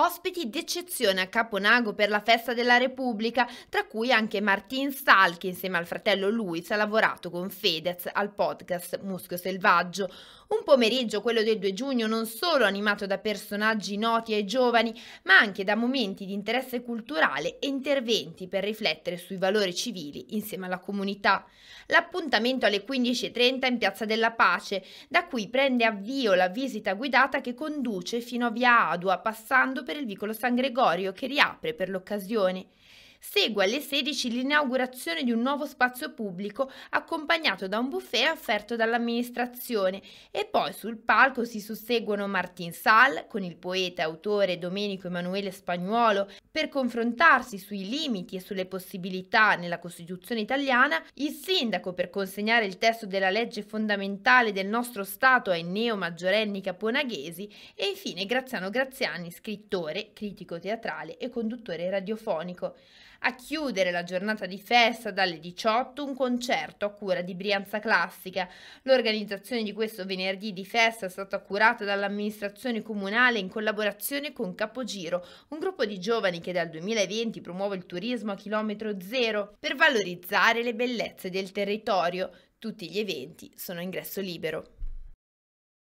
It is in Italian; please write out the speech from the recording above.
ospiti d'eccezione a Caponago per la festa della Repubblica, tra cui anche Martin Stahl che insieme al fratello Luis ha lavorato con Fedez al podcast Muschio Selvaggio. Un pomeriggio, quello del 2 giugno, non solo animato da personaggi noti ai giovani, ma anche da momenti di interesse culturale e interventi per riflettere sui valori civili insieme alla comunità. L'appuntamento alle 15.30 in Piazza della Pace, da cui prende avvio la visita guidata che conduce fino a Via Adua, passando per il vicolo San Gregorio che riapre per l'occasione segue alle 16 l'inaugurazione di un nuovo spazio pubblico accompagnato da un buffet offerto dall'amministrazione e poi sul palco si susseguono Martin Sall con il poeta e autore Domenico Emanuele Spagnuolo per confrontarsi sui limiti e sulle possibilità nella Costituzione italiana, il sindaco per consegnare il testo della legge fondamentale del nostro Stato ai neo maggiorenni caponaghesi e infine Graziano Graziani, scrittore, critico teatrale e conduttore radiofonico. A chiudere la giornata di festa dalle 18 un concerto a cura di Brianza Classica. L'organizzazione di questo venerdì di festa è stata curata dall'amministrazione comunale in collaborazione con Capogiro, un gruppo di giovani che dal 2020 promuove il turismo a chilometro zero per valorizzare le bellezze del territorio. Tutti gli eventi sono ingresso libero.